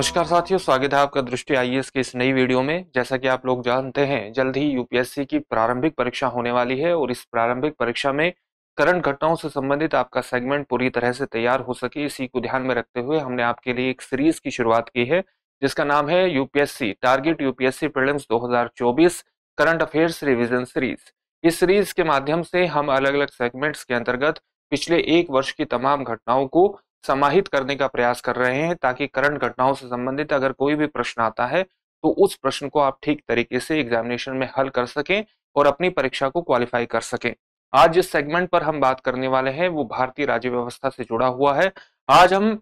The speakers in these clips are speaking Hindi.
नमस्कार साथियों स्वागत है आपका दृष्टि आईएएस e की इस नई वीडियो में जैसा कि आप लोग जानते हैं जल्द ही यूपीएससी की प्रारंभिक परीक्षा होने वाली है और इस प्रारंभिक परीक्षा में करंट घटनाओं से संबंधित आपका सेगमेंट पूरी तरह से तैयार हो सके इसी को ध्यान में रखते हुए हमने आपके लिए एक सीरीज की शुरुआत की है जिसका नाम है UPSC target UPSC prelims 2024 current affairs revision series इस सीरीज के माध्यम से हम अलग अलग सेगमेंट्स के अंतर्गत पिछले एक वर्ष की तमाम घटनाओं को समाहित करने का प्रयास कर रहे हैं ताकि करंट घटनाओं से संबंधित अगर कोई भी प्रश्न आता है तो उस प्रश्न को आप ठीक तरीके से एग्जामिनेशन में हल कर सकें और अपनी परीक्षा को क्वालिफाई कर सकें आज जिस सेगमेंट पर हम बात करने वाले हैं वो भारतीय राज्य व्यवस्था से जुड़ा हुआ है आज हम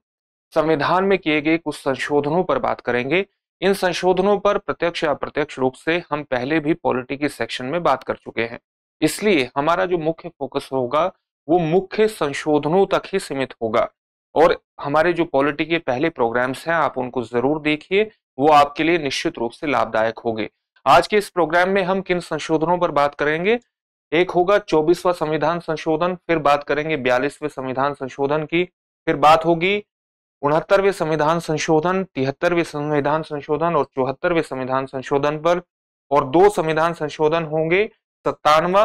संविधान में किए गए कुछ संशोधनों पर बात करेंगे इन संशोधनों पर प्रत्यक्ष या अप्रत्यक्ष रूप से हम पहले भी पॉलिटी के सेक्शन में बात कर चुके हैं इसलिए हमारा जो मुख्य फोकस होगा वो मुख्य संशोधनों तक ही सीमित होगा और हमारे जो पॉलिटी के पहले प्रोग्राम्स हैं आप उनको जरूर देखिए वो आपके लिए निश्चित रूप से लाभदायक होंगे आज के इस प्रोग्राम में हम किन संशोधनों पर बात करेंगे एक होगा चौबीसवा संविधान संशोधन फिर बात करेंगे बयालीसवें संविधान संशोधन की फिर बात होगी उनहत्तरवें संविधान संशोधन तिहत्तरवें संविधान संशोधन और चौहत्तरवें संविधान संशोधन पर और दो संविधान संशोधन होंगे सत्तानवा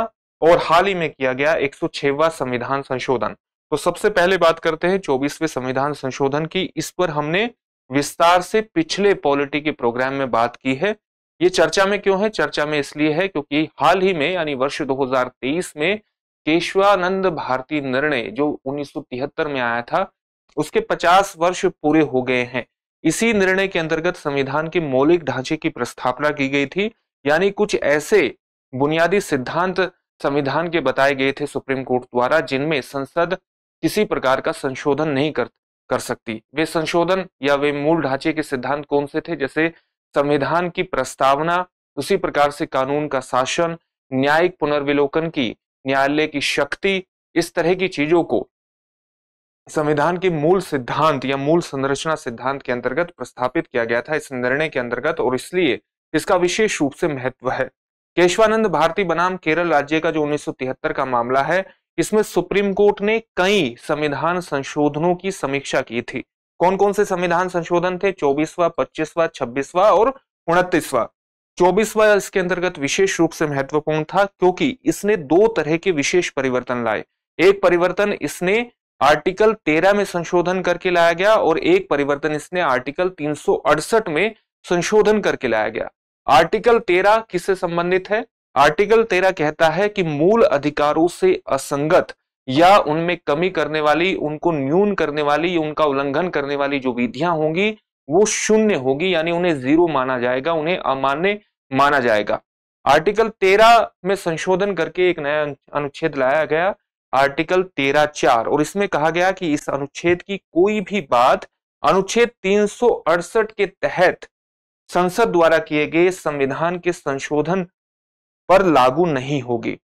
और हाल ही में किया गया एक संविधान संशोधन तो सबसे पहले बात करते हैं चौबीसवें संविधान संशोधन की इस पर हमने विस्तार से पिछले पॉलिटी के प्रोग्राम में बात की है ये चर्चा में क्यों है चर्चा में इसलिए है क्योंकि हाल ही में यानी वर्ष 2023 में केशवानंद भारती निर्णय जो 1973 में आया था उसके 50 वर्ष पूरे हो गए हैं इसी निर्णय के अंतर्गत संविधान के मौलिक ढांचे की प्रस्थापना की गई थी यानी कुछ ऐसे बुनियादी सिद्धांत संविधान के बताए गए थे सुप्रीम कोर्ट द्वारा जिनमें संसद किसी प्रकार का संशोधन नहीं कर कर सकती वे संशोधन या वे मूल ढांचे के सिद्धांत कौन से थे जैसे संविधान की प्रस्तावना उसी प्रकार से कानून का शासन न्यायिक पुनर्विलोकन की न्यायालय की शक्ति इस तरह की चीजों को संविधान के मूल सिद्धांत या मूल संरचना सिद्धांत के अंतर्गत प्रस्तापित किया गया था इस निर्णय के अंतर्गत और इसलिए इसका विशेष रूप से महत्व है केशवानंद भारती बनाम केरल राज्य का जो 1973 का मामला है इसमें सुप्रीम कोर्ट ने कई संविधान संशोधनों की समीक्षा की थी कौन कौन से संविधान संशोधन थे चौबीसवा पच्चीसवा छब्बीसवा और उनतीसवा चौबीसवा इसके अंतर्गत विशेष रूप से महत्वपूर्ण था क्योंकि इसने दो तरह के विशेष परिवर्तन लाए एक परिवर्तन इसने आर्टिकल 13 में संशोधन करके लाया गया और एक परिवर्तन इसने आर्टिकल 368 में संशोधन करके लाया गया आर्टिकल 13 किससे संबंधित है आर्टिकल तेरह कहता है कि मूल अधिकारों से असंगत या उनमें कमी करने वाली उनको न्यून करने वाली उनका उल्लंघन करने वाली जो विधियां होंगी वो शून्य होगी यानी उन्हें जीरो माना जाएगा उन्हें अमान्य माना जाएगा आर्टिकल तेरह में संशोधन करके एक नया अनुच्छेद लाया गया आर्टिकल तेरह चार और इसमें कहा गया कि इस अनुच्छेद की कोई भी बात अनुच्छेद तीन के तहत संसद द्वारा किए गए संविधान के संशोधन पर लागू नहीं होगी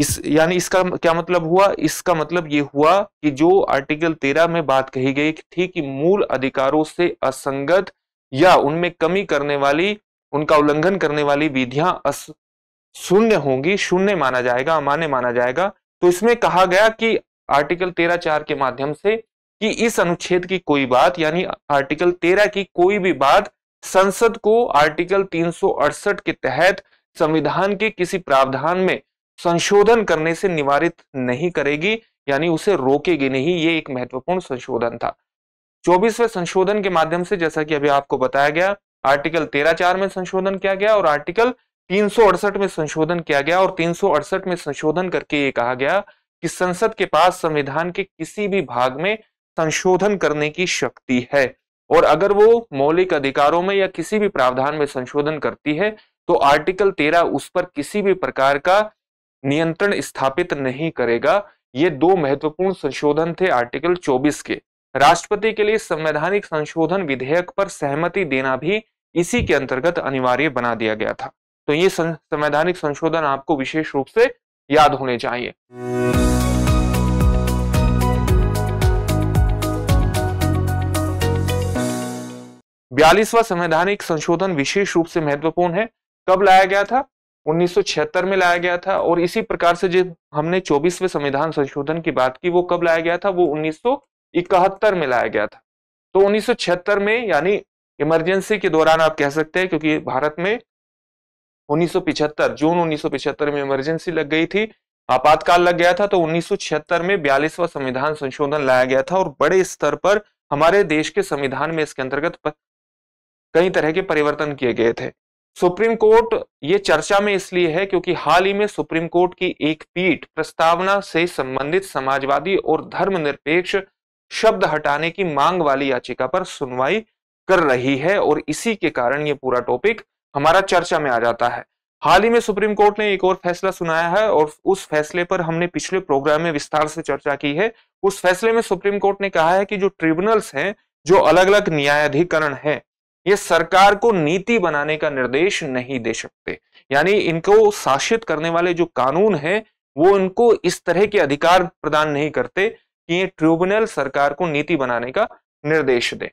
इस यानी इसका क्या मतलब हुआ इसका मतलब ये हुआ कि जो आर्टिकल तेरह में बात कही गई थी कि मूल अधिकारों से असंगत या उनमें कमी करने वाली उनका उल्लंघन करने वाली विधियां शून्य होंगी शून्य माना जाएगा अमान्य माना जाएगा तो इसमें कहा गया कि आर्टिकल तेरह चार के माध्यम से कि इस अनुच्छेद की कोई बात यानी आर्टिकल तेरह की कोई भी बात संसद को आर्टिकल तीन के तहत संविधान के किसी प्रावधान में संशोधन करने से निवारित नहीं करेगी यानी उसे रोकेगी नहीं ये एक महत्वपूर्ण संशोधन था चौबीसवें संशोधन के माध्यम से जैसा कि अभी आपको बताया गया आर्टिकल तेरह चार में संशोधन किया गया और आर्टिकल तीन में संशोधन किया गया और तीन में संशोधन करके ये कहा गया कि संसद के पास संविधान के किसी भी भाग में संशोधन करने की शक्ति है और अगर वो मौलिक अधिकारों में या किसी भी प्रावधान में संशोधन करती है तो आर्टिकल तेरह उस पर किसी भी प्रकार का नियंत्रण स्थापित नहीं करेगा ये दो महत्वपूर्ण संशोधन थे आर्टिकल 24 के राष्ट्रपति के लिए संवैधानिक संशोधन विधेयक पर सहमति देना भी इसी के अंतर्गत अनिवार्य बना दिया गया था तो ये संवैधानिक संशोधन आपको विशेष रूप से याद होने चाहिए बयालीसवा संवैधानिक संशोधन विशेष रूप से महत्वपूर्ण है कब लाया गया था 1976 में लाया गया था और इसी प्रकार से जो हमने 24वें संविधान संशोधन की बात की वो कब लाया गया था वो 1971 में लाया गया था तो 1976 में यानी इमरजेंसी के दौरान आप कह सकते हैं क्योंकि भारत में 1975 जून 1975 में इमरजेंसी लग गई थी आपातकाल लग गया था तो 1976 में बयालीसवा संविधान संशोधन लाया गया था और बड़े स्तर पर हमारे देश के संविधान में इसके अंतर्गत कई तरह के परिवर्तन किए गए थे सुप्रीम कोर्ट ये चर्चा में इसलिए है क्योंकि हाल ही में सुप्रीम कोर्ट की एक पीठ प्रस्तावना से संबंधित समाजवादी और धर्मनिरपेक्ष शब्द हटाने की मांग वाली याचिका पर सुनवाई कर रही है और इसी के कारण ये पूरा टॉपिक हमारा चर्चा में आ जाता है हाल ही में सुप्रीम कोर्ट ने एक और फैसला सुनाया है और उस फैसले पर हमने पिछले प्रोग्राम में विस्तार से चर्चा की है उस फैसले में सुप्रीम कोर्ट ने कहा है कि जो ट्रिब्यूनल्स हैं जो अलग अलग न्यायाधिकरण हैं ये सरकार को नीति बनाने का निर्देश नहीं दे सकते यानी इनको शासित करने वाले जो कानून है वो इनको इस तरह के अधिकार प्रदान नहीं करते कि ये ट्रिब्यूनल सरकार को नीति बनाने का निर्देश दे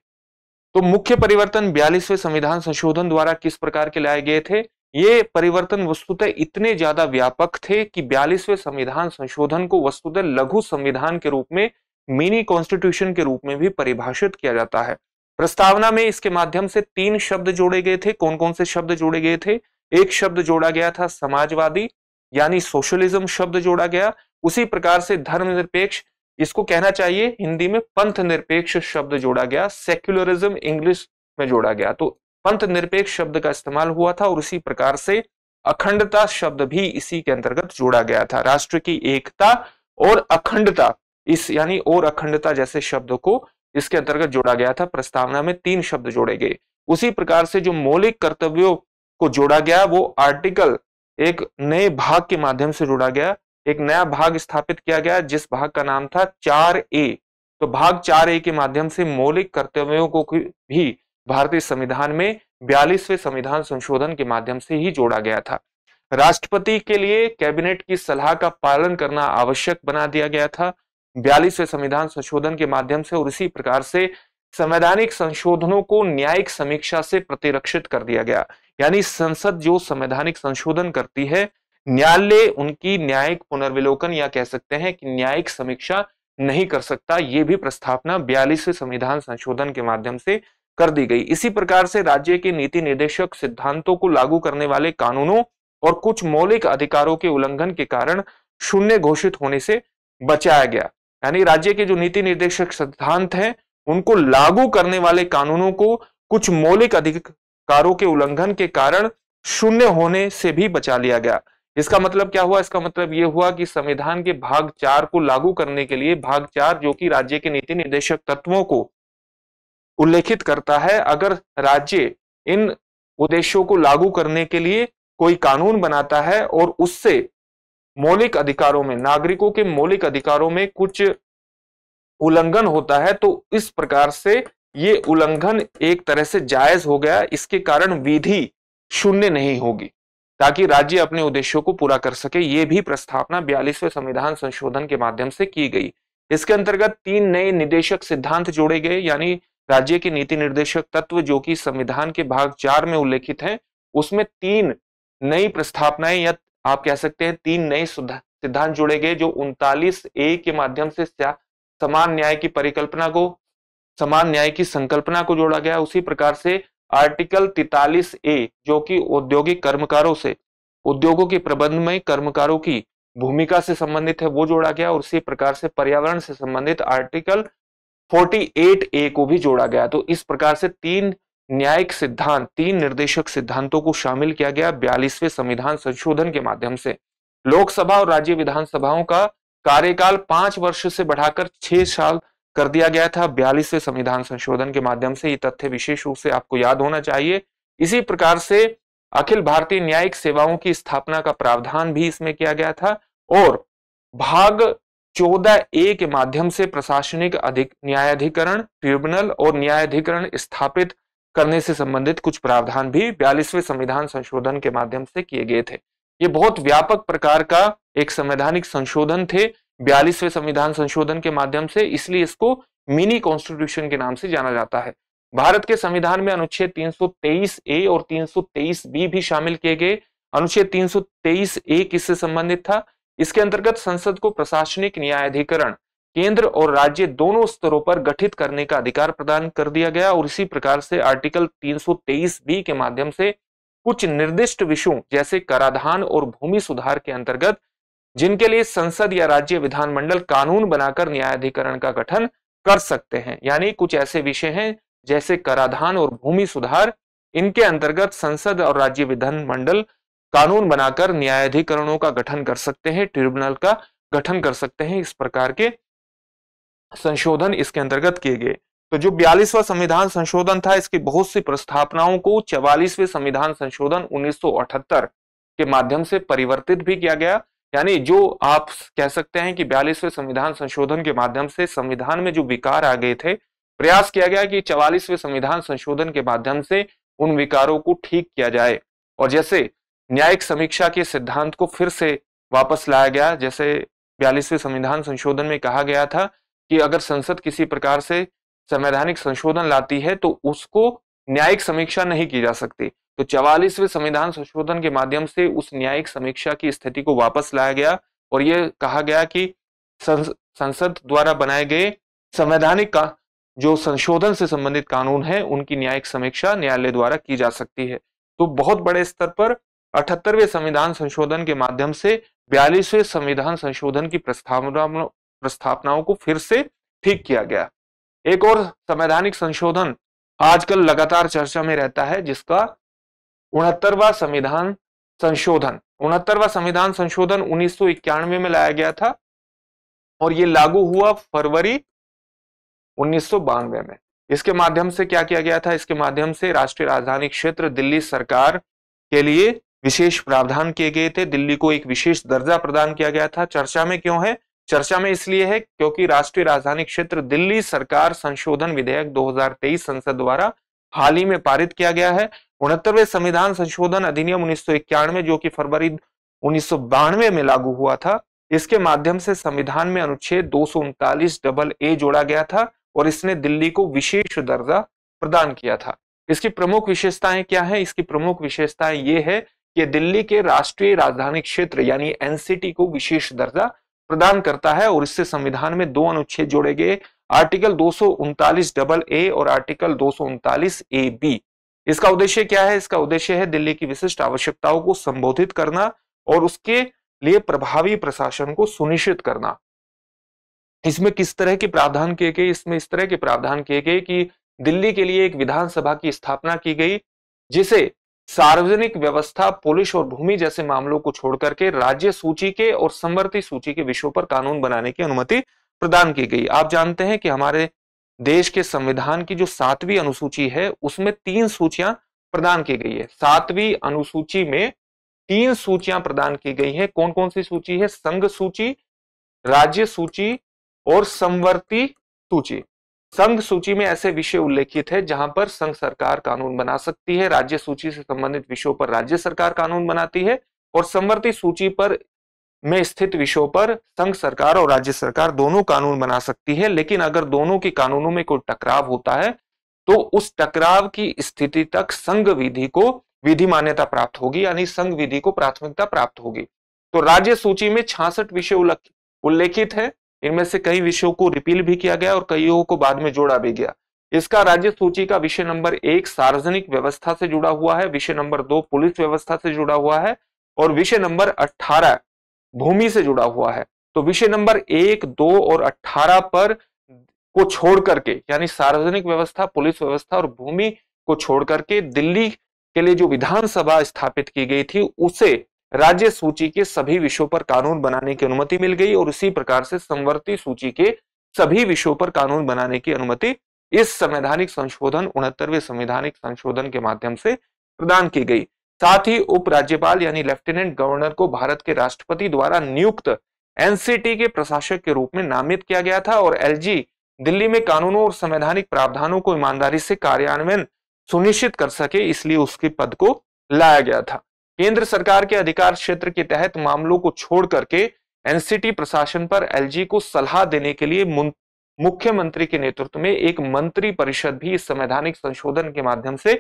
तो मुख्य परिवर्तन बयालीसवें संविधान संशोधन द्वारा किस प्रकार के लाए गए थे ये परिवर्तन वस्तुतः इतने ज्यादा व्यापक थे कि बयालीसवें संविधान संशोधन को वस्तुतः लघु संविधान के रूप में मिनी कॉन्स्टिट्यूशन के रूप में भी परिभाषित किया जाता है प्रस्तावना में इसके माध्यम से तीन शब्द जोड़े गए थे कौन कौन से शब्द जोड़े गए थे एक शब्द जोड़ा गया था समाजवादी यानी सोशलिज्म शब्द जोड़ा गया उसी प्रकार से धर्मनिरपेक्ष इसको कहना चाहिए हिंदी में पंथ निरपेक्ष शब्द जोड़ा गया सेक्युलरिज्म इंग्लिश में जोड़ा गया तो पंथ निरपेक्ष शब्द का इस्तेमाल हुआ था और उसी प्रकार से अखंडता शब्द भी इसी के अंतर्गत जोड़ा गया था राष्ट्र की एकता और अखंडता इस यानी और अखंडता जैसे शब्द को इसके अंतर्गत जोड़ा गया था प्रस्तावना में तीन शब्द जोड़े गए उसी प्रकार से जो मौलिक कर्तव्यों को जोड़ा गया वो आर्टिकल एक नए भाग के माध्यम से जोड़ा गया एक नया भाग स्थापित किया गया जिस भाग का नाम था चार ए तो भाग चार ए के माध्यम से मौलिक कर्तव्यों को भी भारतीय संविधान में बयालीसवें संविधान संशोधन के माध्यम से ही जोड़ा गया था राष्ट्रपति के लिए कैबिनेट की सलाह का पालन करना आवश्यक बना दिया गया था बयालीसवें संविधान संशोधन के माध्यम से और इसी प्रकार से संवैधानिक संशोधनों को न्यायिक समीक्षा से प्रतिरक्षित कर दिया गया यानी संसद जो संवैधानिक संशोधन करती है न्यायालय उनकी न्यायिक पुनर्विलोकन या कह सकते हैं कि न्यायिक समीक्षा नहीं कर सकता ये भी प्रस्तावना बयालीसवें संविधान संशोधन के माध्यम से कर दी गई इसी प्रकार से राज्य के नीति निर्देशक सिद्धांतों को लागू करने वाले कानूनों और कुछ मौलिक अधिकारों के उल्लंघन के कारण शून्य घोषित होने से बचाया गया यानी राज्य के जो नीति निर्देशक सिद्धांत हैं उनको लागू करने वाले कानूनों को कुछ मौलिक अधिकारों के उल्लंघन के कारण शून्य होने से भी बचा लिया गया इसका मतलब क्या हुआ इसका मतलब ये हुआ कि संविधान के भाग चार को लागू करने के लिए भाग चार जो कि राज्य के नीति निर्देशक तत्वों को उल्लेखित करता है अगर राज्य इन उद्देश्यों को लागू करने के लिए कोई कानून बनाता है और उससे मौलिक अधिकारों में नागरिकों के मौलिक अधिकारों में कुछ उल्लंघन होता है तो इस प्रकार से ये उल्लंघन एक तरह से जायज हो गया इसके कारण विधि शून्य नहीं होगी ताकि राज्य अपने उद्देश्यों को पूरा कर सके ये भी प्रस्तावना बयालीसवें संविधान संशोधन के माध्यम से की गई इसके अंतर्गत तीन नए निदेशक सिद्धांत जोड़े गए यानी राज्य के नीति निर्देशक तत्व जो कि संविधान के भाग चार में उल्लेखित हैं उसमें तीन नई प्रस्थापनाएं या आप कह सकते हैं तीन नए सिद्धांत जोड़े गए जो उनतालीस ए के माध्यम से समान न्याय की परिकल्पना को समान न्याय की संकल्पना को जोड़ा गया उसी प्रकार से आर्टिकल तैतालीस ए जो कि औद्योगिक कर्मकारों से उद्योगों के प्रबंध में कर्मकारों की भूमिका से संबंधित है वो जोड़ा गया और उसी प्रकार से पर्यावरण से संबंधित आर्टिकल 48 ए को भी जोड़ा गया तो इस प्रकार से तीन न्यायिक सिद्धांत तीन निर्देशक सिद्धांतों को शामिल किया गया बयालीसवें संविधान संशोधन के माध्यम से लोकसभा और राज्य विधानसभाओं का कार्यकाल पांच वर्ष से बढ़ाकर छह साल कर दिया गया था बयालीसवें संविधान संशोधन के माध्यम से ये तथ्य विशेष रूप से आपको याद होना चाहिए इसी प्रकार से अखिल भारतीय न्यायिक सेवाओं की स्थापना का प्रावधान भी इसमें किया गया था और भाग चौदह ए के माध्यम से प्रशासनिक अधिक न्यायाधिकरण ट्रिब्यूनल और न्यायाधिकरण स्थापित करने से संबंधित कुछ प्रावधान भी बयालीसवें संविधान संशोधन के माध्यम से किए गए थे ये बहुत व्यापक प्रकार का एक संवैधानिक संशोधन थे बयालीसवें संविधान संशोधन के माध्यम से इसलिए इसको मिनी कॉन्स्टिट्यूशन के नाम से जाना जाता है भारत के संविधान में अनुच्छेद 323 ए और 323 बी भी शामिल किए गए अनुच्छेद 323 ए किससे संबंधित था इसके अंतर्गत संसद को प्रशासनिक न्यायाधिकरण केंद्र और राज्य दोनों स्तरों पर गठित करने का अधिकार प्रदान कर दिया गया और इसी प्रकार से आर्टिकल 323 बी के माध्यम से कुछ निर्दिष्ट विषयों जैसे कराधान और भूमि सुधार के अंतर्गत जिनके लिए संसद या राज्य विधानमंडल कानून बनाकर न्यायाधिकरण का गठन कर सकते हैं यानी कुछ ऐसे विषय हैं जैसे कराधान और भूमि सुधार इनके अंतर्गत संसद और राज्य विधानमंडल कानून बनाकर न्यायाधिकरणों का गठन कर सकते हैं ट्रिब्यूनल का गठन कर सकते हैं इस प्रकार के संशोधन इसके अंतर्गत किए गए तो जो बयालीसवा संविधान संशोधन था इसकी बहुत सी प्रस्थापनाओं को चवालीसवें संविधान संशोधन 1978 के माध्यम से परिवर्तित भी किया गया यानी जो आप कह सकते हैं कि बयालीसवें संविधान संशोधन के माध्यम से संविधान में जो विकार आ गए थे प्रयास किया गया कि चवालीसवें संविधान संशोधन के माध्यम से उन विकारों को ठीक किया जाए और जैसे न्यायिक समीक्षा के सिद्धांत को फिर से वापस लाया गया जैसे बयालीसवें संविधान संशोधन में कहा गया था कि अगर संसद किसी प्रकार से संवैधानिक संशोधन लाती है तो उसको न्यायिक समीक्षा नहीं की जा सकती तो चवालीसवें संविधान संशोधन के माध्यम से उस न्यायिक समीक्षा की स्थिति को वापस लाया गया और यह कहा गया कि संसद द्वारा बनाए गए संवैधानिक का जो संशोधन से संबंधित कानून है उनकी न्यायिक समीक्षा न्यायालय द्वारा की जा सकती है तो बहुत बड़े स्तर पर अठहत्तरवें संविधान संशोधन के माध्यम से बयालीसवें संविधान संशोधन की प्रस्तावना प्रस्थापनाओं को फिर से ठीक किया गया एक और संवैधानिक संशोधन आजकल लगातार चर्चा में रहता है जिसका उनहत्तरवा संविधान संशोधन उनहत्तरवा संविधान संशोधन उन्नीस में लाया गया था और ये लागू हुआ फरवरी उन्नीस में इसके माध्यम से क्या किया गया था इसके माध्यम से राष्ट्रीय राजधानी क्षेत्र दिल्ली सरकार के लिए विशेष प्रावधान किए गए थे दिल्ली को एक विशेष दर्जा प्रदान किया गया था चर्चा में क्यों है चर्चा में इसलिए है क्योंकि राष्ट्रीय राजधानी क्षेत्र दिल्ली सरकार संशोधन विधेयक 2023 संसद द्वारा हाल ही में पारित किया गया है उनहत्तरवे संविधान संशोधन अधिनियम उन्नीस जो कि फरवरी उन्नीस में लागू हुआ था इसके माध्यम से संविधान में अनुच्छेद दो डबल ए जोड़ा गया था और इसने दिल्ली को विशेष दर्जा प्रदान किया था इसकी प्रमुख विशेषताएं क्या है इसकी प्रमुख विशेषताएं ये है कि दिल्ली के राष्ट्रीय राजधानी क्षेत्र यानी एनसीटी को विशेष दर्जा प्रदान करता है और इससे संविधान में दो अनुच्छेद जोड़े गए आर्टिकल दो डबल ए और आर्टिकल दो ए बी इसका उद्देश्य क्या है इसका उद्देश्य है दिल्ली की विशिष्ट आवश्यकताओं को संबोधित करना और उसके लिए प्रभावी प्रशासन को सुनिश्चित करना इसमें किस तरह के प्रावधान किए गए इसमें इस तरह के प्रावधान किए गए कि दिल्ली के लिए एक विधानसभा की स्थापना की गई जिसे सार्वजनिक व्यवस्था पुलिस और भूमि जैसे मामलों को छोड़कर के राज्य सूची के और समवर्ती सूची के विषयों पर कानून बनाने की अनुमति प्रदान की गई आप जानते हैं कि हमारे देश के संविधान की जो सातवीं अनुसूची है उसमें तीन सूचियां प्रदान की गई है सातवीं अनुसूची में तीन सूचियां प्रदान की गई हैं कौन कौन सी सूची है संघ सूची राज्य सूची और समवर्ती सूची संघ सूची में ऐसे विषय उल्लेखित है जहां पर संघ सरकार कानून बना सकती है राज्य सूची से संबंधित विषयों पर राज्य सरकार कानून बनाती है और संवर्ती सूची पर में स्थित विषयों पर संघ सरकार और राज्य सरकार दोनों कानून बना सकती है लेकिन अगर दोनों के कानूनों में कोई टकराव होता है तो उस टकराव की स्थिति तक संघ विधि को विधि मान्यता प्राप्त होगी यानी संघ विधि को प्राथमिकता प्राप्त होगी तो राज्य सूची में छासठ विषय उल्लेखित है इनमें से कई विषयों को रिपील भी किया गया और कईयों को बाद में जोड़ा भी गया इसका राज्य सूची का विषय नंबर एक सार्वजनिक व्यवस्था से जुड़ा हुआ है विषय नंबर दो पुलिस व्यवस्था से जुड़ा हुआ है और विषय नंबर अठारह भूमि से जुड़ा हुआ है तो विषय नंबर एक दो और अठारह पर को छोड़ करके यानी सार्वजनिक व्यवस्था पुलिस व्यवस्था और भूमि को छोड़ करके दिल्ली के लिए जो विधानसभा स्थापित की गई थी उसे राज्य सूची के सभी विषयों पर कानून बनाने की अनुमति मिल गई और उसी प्रकार से संवर्ती सूची के सभी विषयों पर कानून बनाने की अनुमति इस संवैधानिक संशोधन उनहत्तरवे संवैधानिक संशोधन के माध्यम से प्रदान की गई साथ ही उपराज्यपाल यानी लेफ्टिनेंट गवर्नर को भारत के राष्ट्रपति द्वारा नियुक्त एनसीटी के प्रशासक के रूप में नामित किया गया था और एलजी दिल्ली में कानूनों और संवैधानिक प्रावधानों को ईमानदारी से कार्यान्वयन सुनिश्चित कर सके इसलिए उसके पद को लाया गया था केंद्र सरकार के अधिकार क्षेत्र के तहत मामलों को छोड़ करके एनसीटी प्रशासन पर एलजी को सलाह देने के लिए मुख्यमंत्री के नेतृत्व में एक मंत्री परिषद भी इस संवैधानिक संशोधन के माध्यम से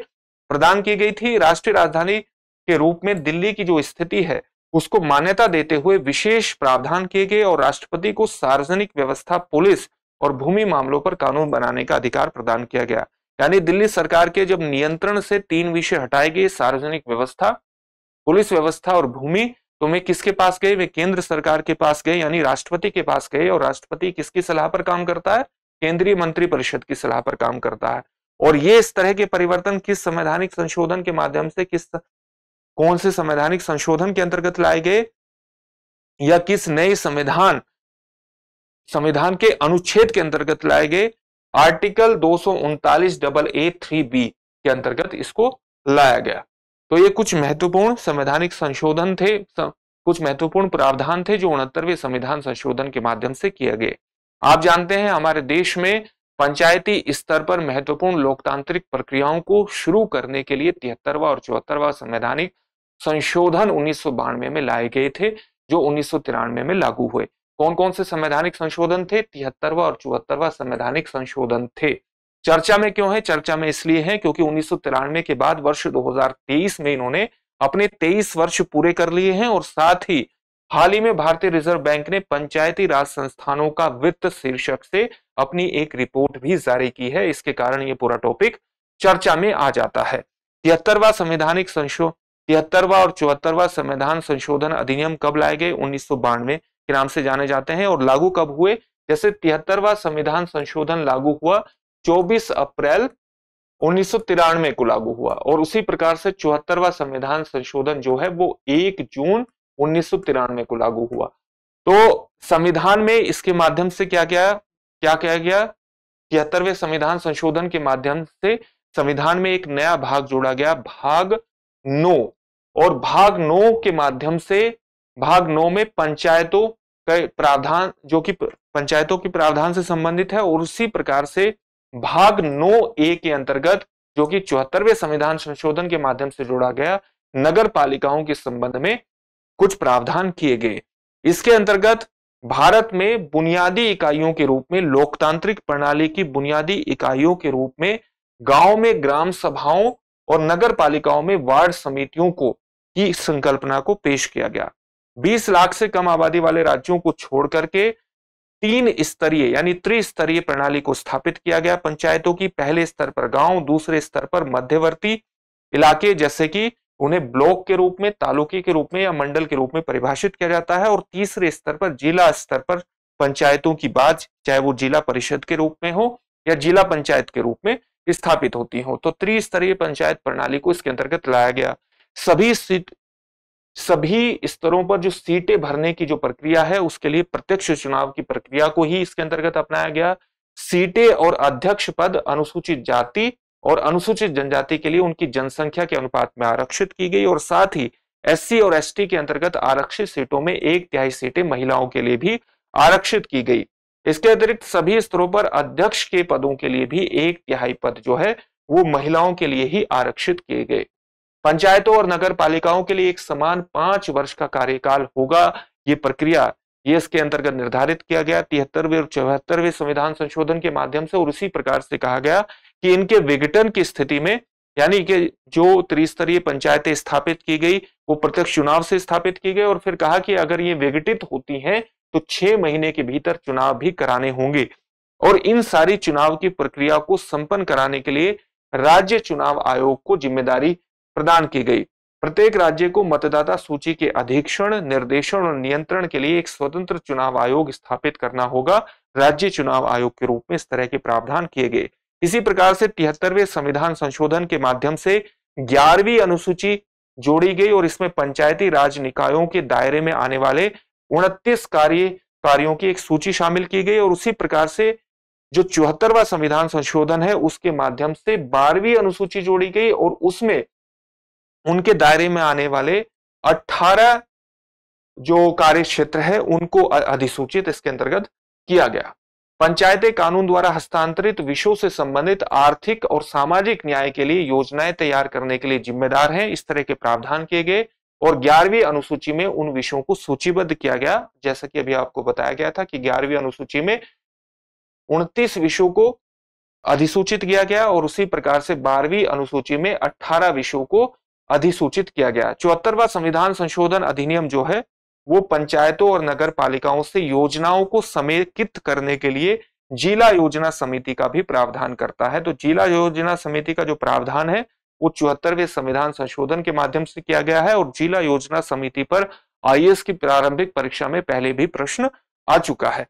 प्रदान की गई थी राष्ट्रीय राजधानी के रूप में दिल्ली की जो स्थिति है उसको मान्यता देते हुए विशेष प्रावधान किए गए और राष्ट्रपति को सार्वजनिक व्यवस्था पुलिस और भूमि मामलों पर कानून बनाने का अधिकार प्रदान किया गया यानी दिल्ली सरकार के जब नियंत्रण से तीन विषय हटाए गए सार्वजनिक व्यवस्था पुलिस व्यवस्था और भूमि तो वे किसके पास गए वे केंद्र सरकार के पास गए यानी राष्ट्रपति के पास गए और राष्ट्रपति किसकी सलाह पर काम करता है केंद्रीय मंत्री परिषद की सलाह पर काम करता है और ये इस तरह के परिवर्तन किस संवैधानिक संशोधन के माध्यम से किस कौन से संवैधानिक संशोधन के अंतर्गत लाए गए या किस नए संविधान संविधान के अनुच्छेद के अंतर्गत लाए गए आर्टिकल दो डबल ए थ्री बी के अंतर्गत इसको लाया गया तो ये कुछ महत्वपूर्ण संवैधानिक संशोधन थे कुछ महत्वपूर्ण प्रावधान थे जो उनहत्तरवें संविधान संशोधन के माध्यम से किए गए आप जानते हैं हमारे देश में पंचायती स्तर पर महत्वपूर्ण लोकतांत्रिक प्रक्रियाओं को शुरू करने के लिए तिहत्तरवा और चौहत्तरवा संवैधानिक संशोधन उन्नीस में लाए गए थे जो उन्नीस में लागू हुए कौन कौन से संवैधानिक संशोधन थे तिहत्तरवा और चौहत्तरवा संवैधानिक संशोधन थे चर्चा में क्यों है चर्चा में इसलिए है क्योंकि उन्नीस के बाद वर्ष 2023 में इन्होंने अपने 23 वर्ष पूरे कर लिए हैं और साथ ही हाल ही में भारतीय रिजर्व बैंक ने पंचायती राज संस्थानों का वित्त शीर्षक से अपनी एक रिपोर्ट भी जारी की है इसके कारण ये पूरा टॉपिक चर्चा में आ जाता है तिहत्तरवा संवैधानिक संशोधन तिहत्तरवा और चौहत्तरवा संविधान संशोधन अधिनियम कब लाए गए उन्नीस के नाम से जाने जाते हैं और लागू कब हुए जैसे तिहत्तरवा संविधान संशोधन लागू हुआ 24 अप्रैल उन्नीस को लागू हुआ और उसी प्रकार से चौहत्तरवा संविधान संशोधन जो है वो एक जून उन्नीस को लागू हुआ तो संविधान में इसके माध्यम से क्या क्या क्या क्या गया तिहत्तरवे संविधान संशोधन के माध्यम से संविधान में एक नया भाग जोड़ा गया भाग नौ और भाग नौ के माध्यम से भाग नौ में पंचायतों के प्रावधान जो कि पंचायतों के प्रावधान से संबंधित है और उसी प्रकार से भाग नौ ए के अंतर्गत जो कि चौहत्तरवें संविधान संशोधन के माध्यम से जोड़ा गया नगर पालिकाओं के संबंध में कुछ प्रावधान किए गए इसके अंतर्गत भारत में बुनियादी इकाइयों के रूप में लोकतांत्रिक प्रणाली की बुनियादी इकाइयों के रूप में गांव में ग्राम सभाओं और नगर पालिकाओं में वार्ड समितियों को की संकल्पना को पेश किया गया 20 लाख से कम आबादी वाले राज्यों को छोड़ करके तीन स्तरीय यानी त्रिस्तरीय प्रणाली को स्थापित किया गया पंचायतों की पहले स्तर पर गांव दूसरे स्तर पर मध्यवर्ती इलाके जैसे कि उन्हें ब्लॉक के रूप में तालुके के रूप में या मंडल के रूप में परिभाषित किया जाता है और तीसरे स्तर पर जिला स्तर पर पंचायतों की बात चाहे वो जिला परिषद के रूप में हो या जिला पंचायत के रूप में स्थापित होती हो तो त्रिस्तरीय पंचायत प्रणाली को इसके अंतर्गत लाया गया सभी सभी स्तरों पर जो सीटें भरने की जो प्रक्रिया है उसके लिए प्रत्यक्ष चुनाव की प्रक्रिया को ही इसके अंतर्गत अपनाया गया सीटें और अध्यक्ष पद अनुसूचित जाति और अनुसूचित जनजाति के लिए उनकी जनसंख्या के अनुपात में आरक्षित की गई और साथ ही एससी और एसटी के अंतर्गत आरक्षित सीटों में एक तिहाई सीटें महिलाओं के लिए भी आरक्षित की गई इसके अतिरिक्त सभी स्तरों पर अध्यक्ष के पदों के लिए भी एक तिहाई पद जो है वो महिलाओं के लिए ही आरक्षित किए गए पंचायतों और नगर पालिकाओं के लिए एक समान पांच वर्ष का कार्यकाल होगा ये प्रक्रिया ये इसके अंतर्गत निर्धारित किया गया तिहत्तरवे और चौहत्तरवे संविधान संशोधन के माध्यम से और उसी प्रकार से कहा गया कि इनके विघटन की स्थिति में यानी कि जो त्रिस्तरीय पंचायतें स्थापित की गई वो प्रत्यक्ष चुनाव से स्थापित की गई और फिर कहा कि अगर ये विघटित होती हैं तो छह महीने के भीतर चुनाव भी कराने होंगे और इन सारी चुनाव की प्रक्रिया को संपन्न कराने के लिए राज्य चुनाव आयोग को जिम्मेदारी प्रदान की गई प्रत्येक राज्य को मतदाता सूची के अधीक्षण निर्देशन और नियंत्रण के लिए एक स्वतंत्र चुनाव आयोग स्थापित करना होगा राज्य चुनाव आयोग के रूप में इस तरह के प्रावधान किए गए इसी प्रकार से तिहत्तरवें संविधान संशोधन के माध्यम से ग्यारहवीं अनुसूची जोड़ी गई और इसमें पंचायती राज निकायों के दायरे में आने वाले उनतीस कार्य कार्यों की एक सूची शामिल की गई और उसी प्रकार से जो चौहत्तरवा संविधान संशोधन है उसके माध्यम से बारहवीं अनुसूची जोड़ी गई और उसमें उनके दायरे में आने वाले 18 जो कार्य क्षेत्र है उनको अधिसूचित इसके अंतर्गत किया गया पंचायतें कानून द्वारा हस्तांतरित विषयों से संबंधित आर्थिक और सामाजिक न्याय के लिए योजनाएं तैयार करने के लिए जिम्मेदार हैं इस तरह के प्रावधान किए गए और ग्यारहवीं अनुसूची में उन विषयों को सूचीबद्ध किया गया जैसा कि अभी आपको बताया गया था कि ग्यारहवीं अनुसूची में उनतीस विषयों को अधिसूचित किया गया और उसी प्रकार से बारहवीं अनुसूची में अट्ठारह विषयों को अधिसूचित किया गया चौहत्तरवा संविधान संशोधन अधिनियम जो है वो पंचायतों और नगर पालिकाओं से योजनाओं को समेकित करने के लिए जिला योजना समिति का भी प्रावधान करता है तो जिला योजना समिति का जो प्रावधान है वो चौहत्तरवें संविधान संशोधन के माध्यम से किया गया है और जिला योजना समिति पर आई की प्रारंभिक परीक्षा में पहले भी प्रश्न आ चुका है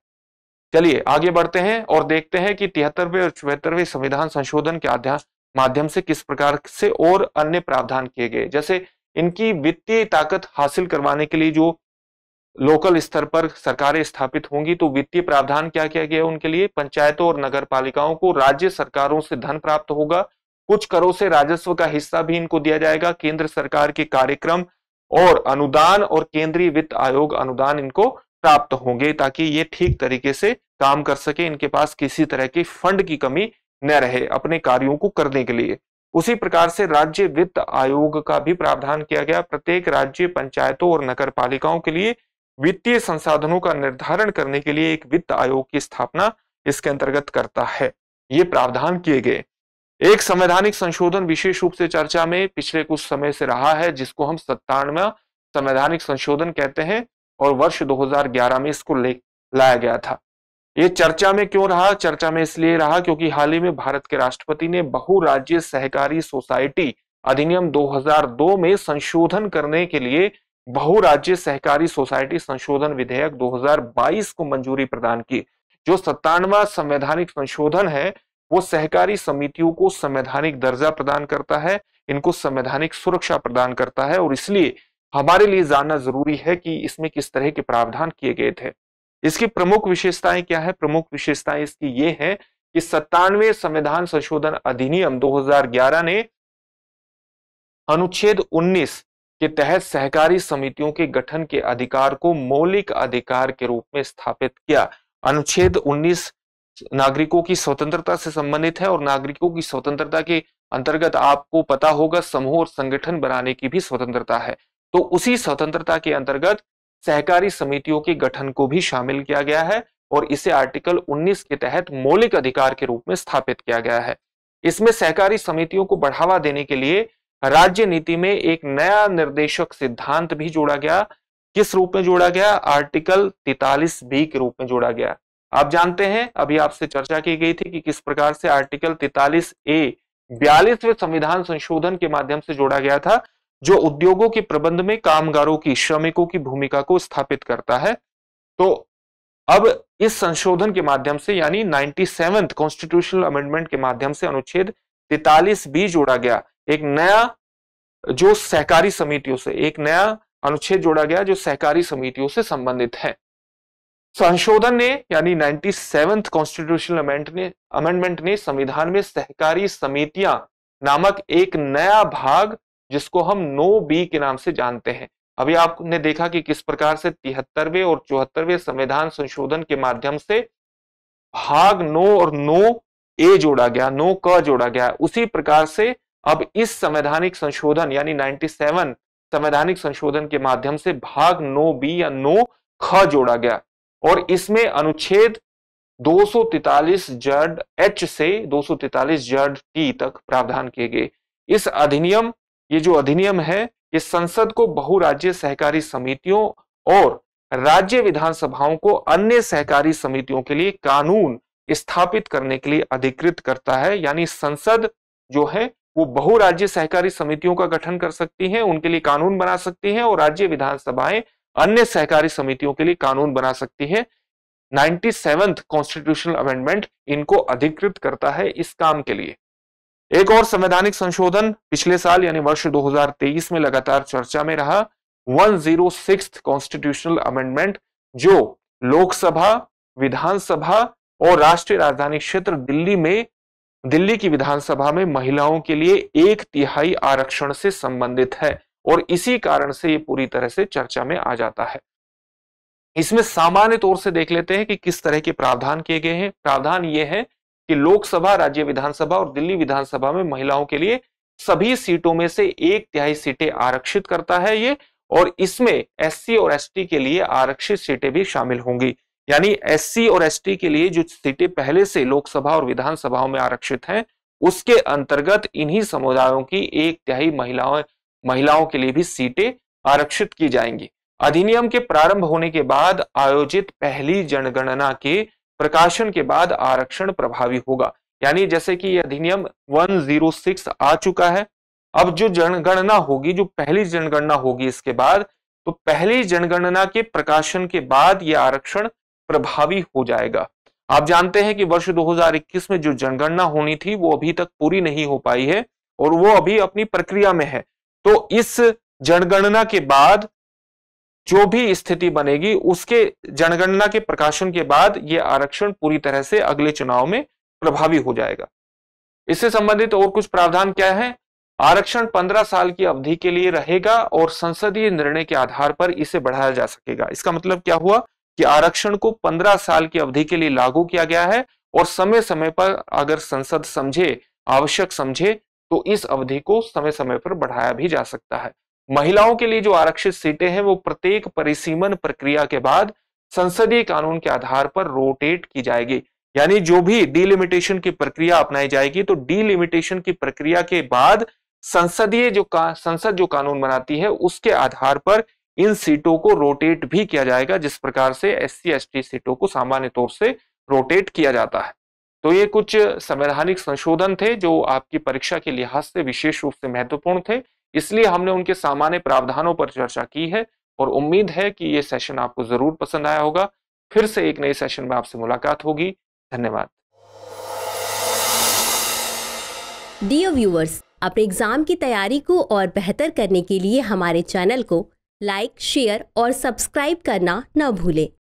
चलिए आगे बढ़ते हैं और देखते हैं कि तिहत्तरवे और चौहत्तरवें संविधान संशोधन के अध्यास माध्यम से किस प्रकार से और अन्य प्रावधान किए गए जैसे इनकी वित्तीय ताकत हासिल करवाने के लिए जो लोकल स्तर पर सरकारें स्थापित होंगी तो वित्तीय प्रावधान क्या किया गया उनके लिए पंचायतों और नगर पालिकाओं को राज्य सरकारों से धन प्राप्त होगा कुछ करों से राजस्व का हिस्सा भी इनको दिया जाएगा केंद्र सरकार के कार्यक्रम और अनुदान और केंद्रीय वित्त आयोग अनुदान इनको प्राप्त होंगे ताकि ये ठीक तरीके से काम कर सके इनके पास किसी तरह की फंड की कमी न रहे अपने कार्यों को करने के लिए उसी प्रकार से राज्य वित्त आयोग का भी प्रावधान किया गया प्रत्येक राज्य पंचायतों और नगर पालिकाओं के लिए वित्तीय संसाधनों का निर्धारण करने के लिए एक वित्त आयोग की स्थापना इसके अंतर्गत करता है ये प्रावधान किए गए एक संवैधानिक संशोधन विशेष रूप से चर्चा में पिछले कुछ समय से रहा है जिसको हम सत्तानवा संवैधानिक संशोधन कहते हैं और वर्ष 2011 में इसको ले लाया गया था ये चर्चा में क्यों रहा चर्चा में इसलिए रहा क्योंकि हाल ही में भारत के राष्ट्रपति ने बहुराज्य सहकारी सोसाइटी अधिनियम 2002 में संशोधन करने के लिए बहुराज्य सहकारी सोसाइटी संशोधन विधेयक 2022 को मंजूरी प्रदान की जो सत्तानवा संवैधानिक संशोधन है वो सहकारी समितियों को संवैधानिक दर्जा प्रदान करता है इनको संवैधानिक सुरक्षा प्रदान करता है और इसलिए हमारे लिए जानना जरूरी है कि इसमें किस तरह के प्रावधान किए गए थे इसकी प्रमुख विशेषताएं क्या है प्रमुख विशेषताएं इसकी ये है कि सत्तानवे संविधान संशोधन अधिनियम 2011 ने अनुच्छेद 19 के तहत सहकारी समितियों के गठन के अधिकार को मौलिक अधिकार के रूप में स्थापित किया अनुच्छेद 19 नागरिकों की स्वतंत्रता से संबंधित है और नागरिकों की स्वतंत्रता के अंतर्गत आपको पता होगा समूह और संगठन बनाने की भी स्वतंत्रता है तो उसी स्वतंत्रता के अंतर्गत सहकारी समितियों के गठन को भी शामिल किया गया है और इसे आर्टिकल 19 के तहत मौलिक अधिकार के रूप में स्थापित किया गया है इसमें सहकारी समितियों को बढ़ावा देने के लिए राज्य नीति में एक नया निर्देशक सिद्धांत भी जोड़ा गया किस रूप में जोड़ा गया आर्टिकल तैतालीस बी के रूप में जोड़ा गया आप जानते हैं अभी आपसे चर्चा की गई थी कि किस प्रकार से आर्टिकल तैतालीस ए बयालीसवें संविधान संशोधन के माध्यम से जोड़ा गया था जो उद्योगों के प्रबंध में कामगारों की श्रमिकों की भूमिका को स्थापित करता है तो अब इस संशोधन के माध्यम से यानी नाइन्टी सेवेंथ कॉन्स्टिट्यूशनल अमेंडमेंट के माध्यम से अनुच्छेद तैतालीस बी जोड़ा गया एक नया जो सहकारी समितियों से एक नया अनुच्छेद जोड़ा गया जो सहकारी समितियों से संबंधित है संशोधन ने यानी नाइन्टी सेवंथ कॉन्स्टिट्यूशनल अमेंडमेंट ने संविधान में सहकारी समितियां नामक एक नया भाग जिसको हम नो बी के नाम से जानते हैं अभी आपने देखा कि किस प्रकार से तिहत्तरवे और चौहत्तरवे संविधान संशोधन के माध्यम से भाग नो और नो ए जोड़ा गया नो क जोड़ा गया उसी प्रकार से अब इस संवैधानिक संशोधन यानी 97 संवैधानिक संशोधन के माध्यम से भाग नो बी या नो ख जोड़ा गया और इसमें अनुच्छेद 243 जड एच से 243 जड टी तक प्रावधान किए गए इस अधिनियम ये जो अधिनियम है ये संसद को बहुराज्य सहकारी समितियों और राज्य विधानसभाओं को अन्य सहकारी समितियों के लिए कानून स्थापित करने के लिए अधिकृत करता है यानी संसद जो है वो बहुराज्य सहकारी समितियों का गठन कर सकती है उनके लिए कानून बना सकती है और राज्य विधानसभाएं अन्य सहकारी समितियों के लिए कानून बना सकती है नाइन्टी सेवंथ कॉन्स्टिट्यूशनल अमेंडमेंट इनको अधिकृत करता है इस काम के लिए एक और संवैधानिक संशोधन पिछले साल यानी वर्ष 2023 में लगातार चर्चा में रहा 106 कॉन्स्टिट्यूशनल अमेंडमेंट जो लोकसभा विधानसभा और राष्ट्रीय राजधानी क्षेत्र दिल्ली में दिल्ली की विधानसभा में महिलाओं के लिए एक तिहाई आरक्षण से संबंधित है और इसी कारण से ये पूरी तरह से चर्चा में आ जाता है इसमें सामान्य तौर से देख लेते हैं कि किस तरह के प्रावधान किए गए हैं प्रावधान ये है कि लोकसभा राज्य विधानसभा और दिल्ली विधानसभा में महिलाओं के लिए सभी सीटों में से एक तिहाई सीटें आरक्षित करता है ये और इसमें एससी और एसटी के लिए आरक्षित सीटें भी शामिल होंगी यानी एससी और एसटी के लिए जो सीटें पहले से लोकसभा और विधानसभाओं में आरक्षित हैं उसके अंतर्गत इन्हीं समुदायों की एक तिहाई महिलाओं महिलाओं के लिए भी सीटें आरक्षित की जाएंगी अधिनियम के प्रारंभ होने के बाद आयोजित पहली जनगणना के प्रकाशन के बाद आरक्षण प्रभावी होगा यानी जैसे कि अधिनियम 106 आ चुका है अब जो जनगणना होगी जो पहली जनगणना होगी इसके बाद तो पहली जनगणना के प्रकाशन के बाद यह आरक्षण प्रभावी हो जाएगा आप जानते हैं कि वर्ष 2021 में जो जनगणना होनी थी वो अभी तक पूरी नहीं हो पाई है और वो अभी अपनी प्रक्रिया में है तो इस जनगणना के बाद जो भी स्थिति बनेगी उसके जनगणना के प्रकाशन के बाद ये आरक्षण पूरी तरह से अगले चुनाव में प्रभावी हो जाएगा इससे संबंधित और कुछ प्रावधान क्या है आरक्षण 15 साल की अवधि के लिए रहेगा और संसदीय निर्णय के आधार पर इसे बढ़ाया जा सकेगा इसका मतलब क्या हुआ कि आरक्षण को 15 साल की अवधि के लिए लागू किया गया है और समय समय पर अगर संसद समझे आवश्यक समझे तो इस अवधि को समय समय पर बढ़ाया भी जा सकता है महिलाओं के लिए जो आरक्षित सीटें हैं वो प्रत्येक परिसीमन प्रक्रिया के बाद संसदीय कानून के आधार पर रोटेट की जाएगी यानी जो भी डीलिमिटेशन की प्रक्रिया अपनाई जाएगी तो डीलिमिटेशन की प्रक्रिया के बाद संसदीय जो का संसद जो कानून बनाती है उसके आधार पर इन सीटों को रोटेट भी किया जाएगा जिस प्रकार से एस सी सीटों को सामान्य तौर से रोटेट किया जाता है तो ये कुछ संवैधानिक संशोधन थे जो आपकी परीक्षा के लिहाज से विशेष रूप से महत्वपूर्ण थे इसलिए हमने उनके सामान्य प्रावधानों पर चर्चा की है और उम्मीद है कि ये सेशन आपको जरूर पसंद आया होगा फिर से एक नए सेशन में आपसे मुलाकात होगी धन्यवाद डियर व्यूवर्स अपने एग्जाम की तैयारी को और बेहतर करने के लिए हमारे चैनल को लाइक शेयर और सब्सक्राइब करना न भूलें